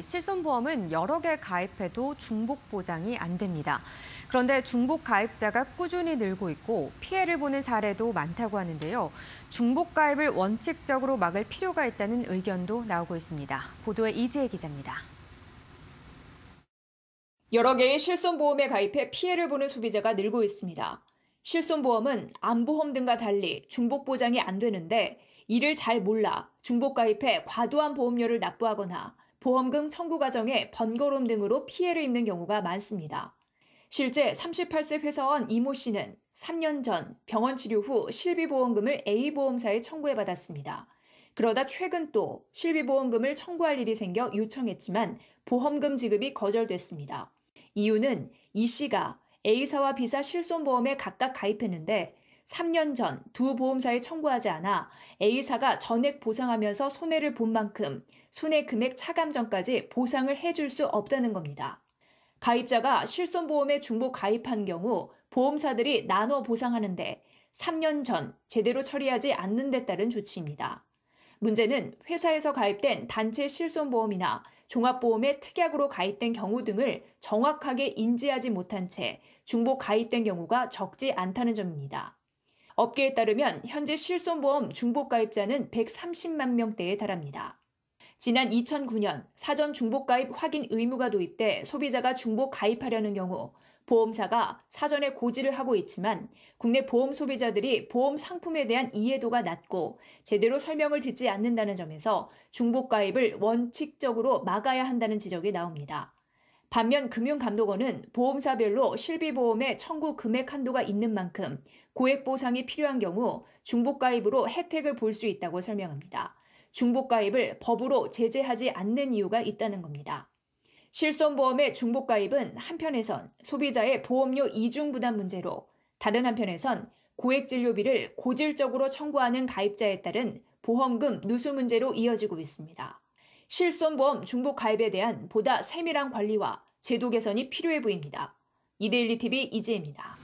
실손보험은 여러 개 가입해도 중복 보장이 안 됩니다. 그런데 중복 가입자가 꾸준히 늘고 있고 피해를 보는 사례도 많다고 하는데요. 중복 가입을 원칙적으로 막을 필요가 있다는 의견도 나오고 있습니다. 보도에 이재혜 기자입니다. 여러 개의 실손보험에 가입해 피해를 보는 소비자가 늘고 있습니다. 실손보험은 안보험 등과 달리 중복 보장이 안 되는데 이를 잘 몰라 중복 가입해 과도한 보험료를 납부하거나 보험금 청구 과정에 번거로움 등으로 피해를 입는 경우가 많습니다. 실제 38세 회사원 이모 씨는 3년 전 병원 치료 후 실비보험금을 A보험사에 청구해 받았습니다. 그러다 최근 또 실비보험금을 청구할 일이 생겨 요청했지만 보험금 지급이 거절됐습니다. 이유는 이 씨가 A사와 B사 실손보험에 각각 가입했는데 3년 전 두 보험사에 청구하지 않아 A사가 전액 보상하면서 손해를 본 만큼 손해 금액 차감전까지 보상을 해줄 수 없다는 겁니다. 가입자가 실손보험에 중복 가입한 경우 보험사들이 나눠 보상하는데 3년 전 제대로 처리하지 않는 데 따른 조치입니다. 문제는 회사에서 가입된 단체 실손보험이나 종합보험에 특약으로 가입된 경우 등을 정확하게 인지하지 못한 채 중복 가입된 경우가 적지 않다는 점입니다. 업계에 따르면 현재 실손보험 중복가입자는 130만 명대에 달합니다. 지난 2009년 사전 중복가입 확인 의무가 도입돼 소비자가 중복 가입하려는 경우 보험사가 사전에 고지를 하고 있지만 국내 보험 소비자들이 보험 상품에 대한 이해도가 낮고 제대로 설명을 듣지 않는다는 점에서 중복 가입을 원칙적으로 막아야 한다는 지적이 나옵니다. 반면 금융감독원은 보험사별로 실비보험의 청구 금액 한도가 있는 만큼 고액 보상이 필요한 경우 중복가입으로 혜택을 볼 수 있다고 설명합니다. 중복가입을 법으로 제재하지 않는 이유가 있다는 겁니다. 실손보험의 중복가입은 한편에선 소비자의 보험료 이중 부담 문제로 다른 한편에선 고액 진료비를 고질적으로 청구하는 가입자에 따른 보험금 누수 문제로 이어지고 있습니다. 실손보험 중복 가입에 대한 보다 세밀한 관리와 제도 개선이 필요해 보입니다. 이데일리TV 이지혜입니다.